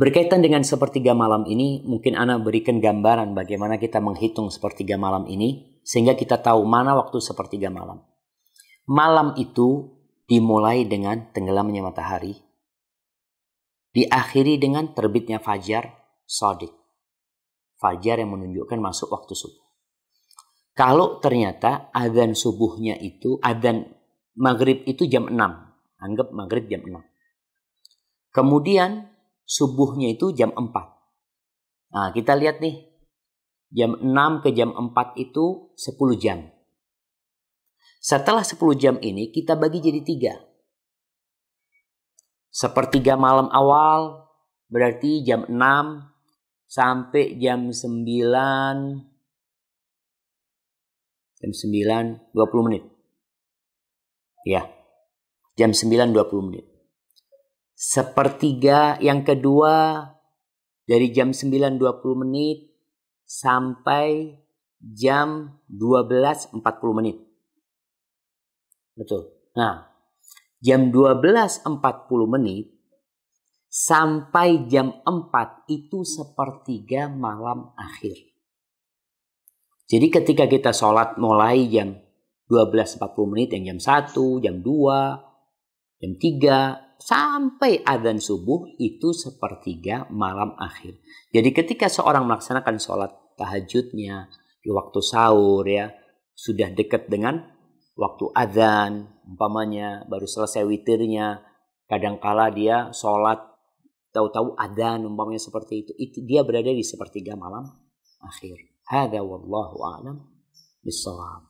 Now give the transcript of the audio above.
Berkaitan dengan sepertiga malam ini, mungkin Ana berikan gambaran bagaimana kita menghitung sepertiga malam ini, sehingga kita tahu mana waktu sepertiga malam. Malam itu dimulai dengan tenggelamnya matahari, diakhiri dengan terbitnya fajar, sodik. Fajar yang menunjukkan masuk waktu subuh. Kalau ternyata adzan subuhnya itu, adzan maghrib itu jam 6. Anggap maghrib jam 6. Kemudian subuhnya itu jam 4. Nah, kita lihat nih. Jam 6 ke jam 4 itu 10 jam. Setelah 10 jam ini kita bagi jadi 3. Sepertiga malam awal berarti jam 6 sampai jam 9 jam 9 20 menit. Ya. Jam 9 20 menit sepertiga yang kedua dari jam 9.20 menit sampai jam 12.40 menit. Betul. Nah, jam 12.40 menit sampai jam 4 itu sepertiga malam akhir. Jadi ketika kita sholat mulai jam 12.40 menit yang jam 1, jam 2, jam 3, sampai adzan subuh itu sepertiga malam akhir. Jadi ketika seorang melaksanakan sholat tahajudnya di waktu sahur ya sudah dekat dengan waktu adzan umpamanya baru selesai witirnya kadangkala dia sholat tahu-tahu adzan umpamanya seperti itu itu dia berada di sepertiga malam akhir. Hada wallahu a'lam bishawab.